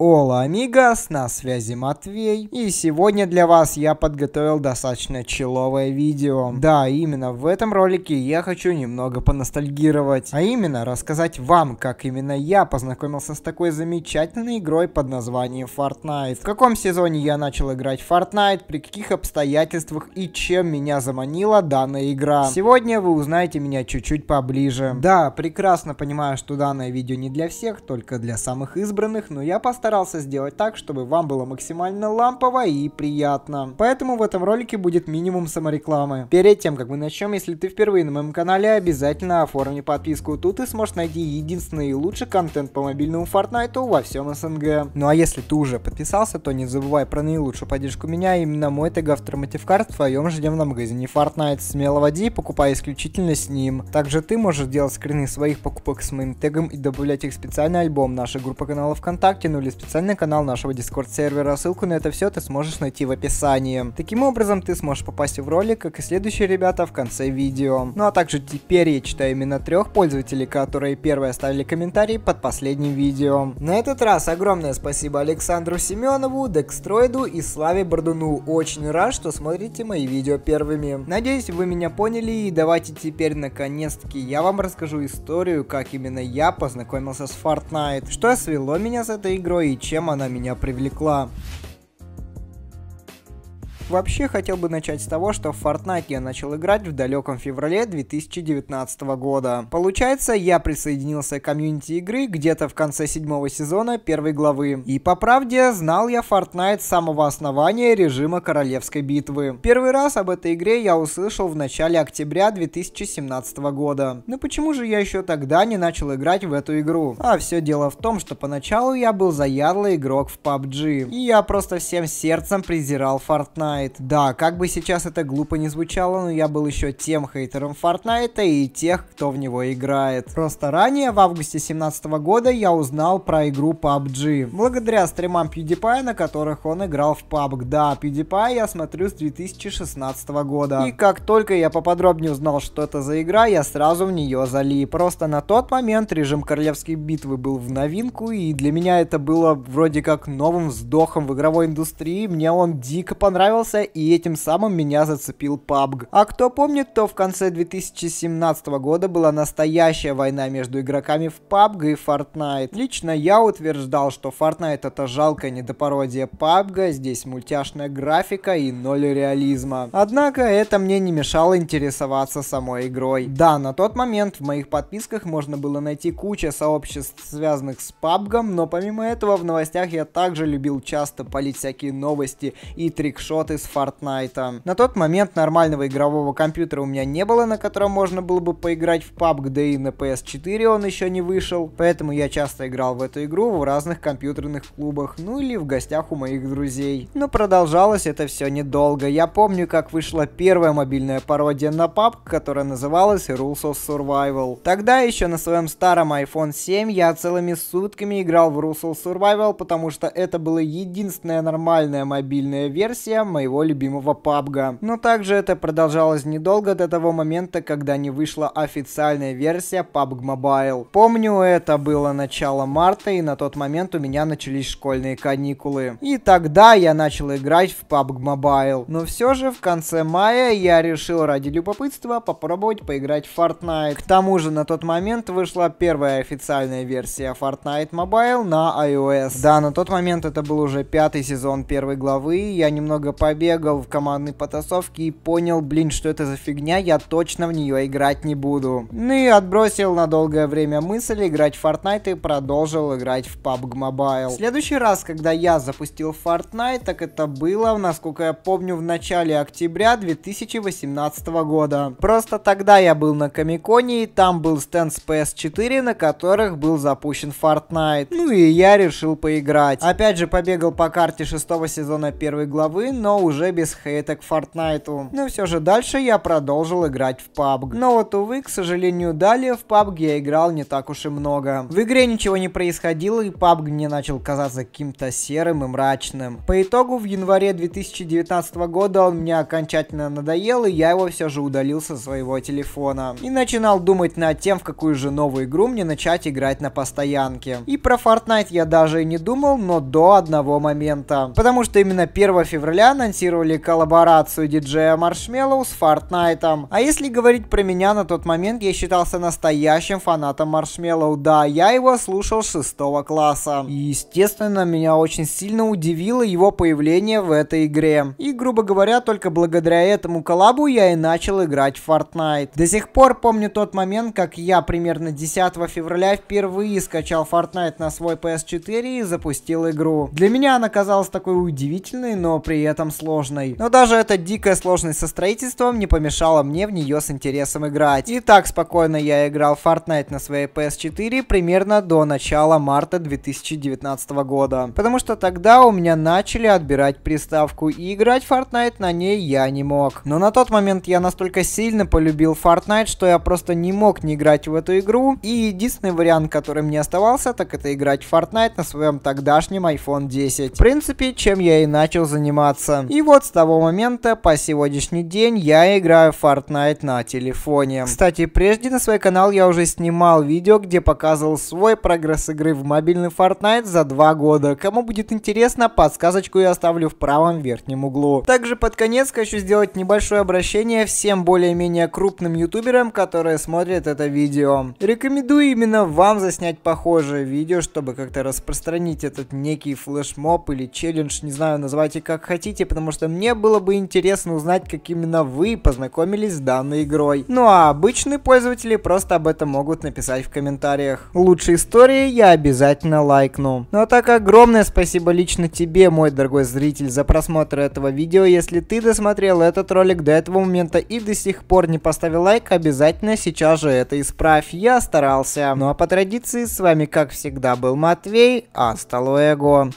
Ола, амигас, на связи Матвей. И сегодня для вас я подготовил достаточно человое видео. Да, именно в этом ролике я хочу немного поностальгировать. А именно, рассказать вам, как именно я познакомился с такой замечательной игрой под названием Fortnite. В каком сезоне я начал играть в Fortnite, при каких обстоятельствах и чем меня заманила данная игра. Сегодня вы узнаете меня чуть-чуть поближе. Да, прекрасно понимаю, что данное видео не для всех, только для самых избранных, но я поставлю постарался сделать так, чтобы вам было максимально лампово и приятно. Поэтому в этом ролике будет минимум саморекламы. Перед тем, как мы начнем, если ты впервые на моем канале, обязательно оформи подписку. Тут ты сможешь найти единственный и лучший контент по мобильному Fortnite во всем СНГ. Ну а если ты уже подписался, то не забывай про наилучшую поддержку меня, именно мой тег автомотив карт в твоем ждем магазине Fortnite. Смело води и покупай исключительно с ним. Также ты можешь делать скрины своих покупок с моим тегом и добавлять их в специальный альбом нашей группы канала ВКонтакте, ну или специальный канал нашего Discord сервера, ссылку на это все ты сможешь найти в описании. Таким образом ты сможешь попасть в ролик, как и следующие ребята в конце видео. Ну а также теперь я читаю именно трех пользователей, которые первые оставили комментарий под последним видео. На этот раз огромное спасибо Александру Семенову, Декстроиду и Славе Бордуну, очень рад, что смотрите мои видео первыми. Надеюсь вы меня поняли и давайте теперь наконец-таки я вам расскажу историю, как именно я познакомился с Fortnite, что свело меня с этой игрой и чем она меня привлекла. Вообще, хотел бы начать с того, что в Fortnite я начал играть в далеком феврале 2019 года. Получается, я присоединился к комьюнити игры где-то в конце седьмого сезона первой главы. И по правде, знал я Fortnite с самого основания режима Королевской битвы. Первый раз об этой игре я услышал в начале октября 2017 года. Но ну почему же я еще тогда не начал играть в эту игру? А все дело в том, что поначалу я был заядлый игрок в PUBG. И я просто всем сердцем презирал Fortnite. Fortnite. Да, как бы сейчас это глупо не звучало, но я был еще тем хейтером Fortnite и тех, кто в него играет. Просто ранее, в августе 2017 года, я узнал про игру PUBG. Благодаря стримам PewDiePie, на которых он играл в PUBG. Да, PewDiePie я смотрю с 2016 года. И как только я поподробнее узнал, что это за игра, я сразу в нее залип. Просто на тот момент режим королевской битвы был в новинку, и для меня это было вроде как новым вздохом в игровой индустрии. Мне он дико понравился, понравился, и этим самым меня зацепил PUBG. А кто помнит, то в конце 2017 года была настоящая война между игроками в PUBG и Fortnite. Лично я утверждал, что Fortnite это жалкая недопародия PUBG, здесь мультяшная графика и ноль реализма. Однако это мне не мешало интересоваться самой игрой. Да, на тот момент в моих подписках можно было найти куча сообществ, связанных с PUBG, но помимо этого в новостях я также любил часто полить всякие новости и трикшоты из Fortnite. На тот момент нормального игрового компьютера у меня не было, на котором можно было бы поиграть в PUBG, да и на PS4 он еще не вышел, поэтому я часто играл в эту игру в разных компьютерных клубах, ну или в гостях у моих друзей. Но продолжалось это все недолго. Я помню, как вышла первая мобильная пародия на PUBG, которая называлась Rules of Survival. Тогда еще на своем старом iPhone 7 я целыми сутками играл в Rules of Survival, потому что это была единственная нормальная мобильная версия моего любимого пабга. Но также это продолжалось недолго до того момента, когда не вышла официальная версия PUBG Mobile. Помню, это было начало марта, и на тот момент у меня начались школьные каникулы. И тогда я начал играть в PUBG Mobile. Но все же в конце мая я решил ради любопытства попробовать поиграть в Fortnite. К тому же на тот момент вышла первая официальная версия Fortnite Mobile на iOS. Да, на тот момент это был уже пятый сезон первой главы, я немного по побегал в командной потасовке и понял, блин, что это за фигня, я точно в нее играть не буду. Ну и отбросил на долгое время мысль играть в Fortnite и продолжил играть в PUBG Mobile. следующий раз, когда я запустил Fortnite, так это было, насколько я помню, в начале октября 2018 года. Просто тогда я был на Комиконе, и там был стенд с PS4, на которых был запущен Fortnite. Ну и я решил поиграть. Опять же, побегал по карте 6 сезона первой главы, но уже без хейта к Фортнайту. Но все же дальше я продолжил играть в PUBG. Но вот, увы, к сожалению, далее в PUBG я играл не так уж и много. В игре ничего не происходило, и PUBG мне начал казаться каким-то серым и мрачным. По итогу, в январе 2019 года он мне окончательно надоел, и я его все же удалил со своего телефона. И начинал думать над тем, в какую же новую игру мне начать играть на постоянке. И про Fortnite я даже и не думал, но до одного момента. Потому что именно 1 февраля на анонсировали коллаборацию диджея Маршмеллоу с Фортнайтом. А если говорить про меня, на тот момент я считался настоящим фанатом Маршмеллоу. Да, я его слушал 6 класса. И, естественно, меня очень сильно удивило его появление в этой игре. И, грубо говоря, только благодаря этому коллабу я и начал играть в Fortnite. До сих пор помню тот момент, как я примерно 10 февраля впервые скачал Fortnite на свой PS4 и запустил игру. Для меня она казалась такой удивительной, но при этом сложной. Но даже эта дикая сложность со строительством не помешала мне в нее с интересом играть. И так спокойно я играл в Fortnite на своей PS4 примерно до начала марта 2019 года. Потому что тогда у меня начали отбирать приставку и играть в Fortnite на ней я не мог. Но на тот момент я настолько сильно полюбил Fortnite, что я просто не мог не играть в эту игру. И единственный вариант, который мне оставался, так это играть в Fortnite на своем тогдашнем iPhone 10. В принципе, чем я и начал заниматься. И вот с того момента по сегодняшний день я играю в Fortnite на телефоне. Кстати, прежде на свой канал я уже снимал видео, где показывал свой прогресс игры в мобильный Fortnite за два года. Кому будет интересно, подсказочку я оставлю в правом верхнем углу. Также под конец хочу сделать небольшое обращение всем более-менее крупным ютуберам, которые смотрят это видео. Рекомендую именно вам заснять похожее видео, чтобы как-то распространить этот некий флешмоб или челлендж, не знаю, называйте как хотите, потому потому что мне было бы интересно узнать, как именно вы познакомились с данной игрой. Ну а обычные пользователи просто об этом могут написать в комментариях. Лучшие истории я обязательно лайкну. Ну а так огромное спасибо лично тебе, мой дорогой зритель, за просмотр этого видео. Если ты досмотрел этот ролик до этого момента и до сих пор не поставил лайк, обязательно сейчас же это исправь. Я старался. Ну а по традиции с вами как всегда был Матвей, а стало его.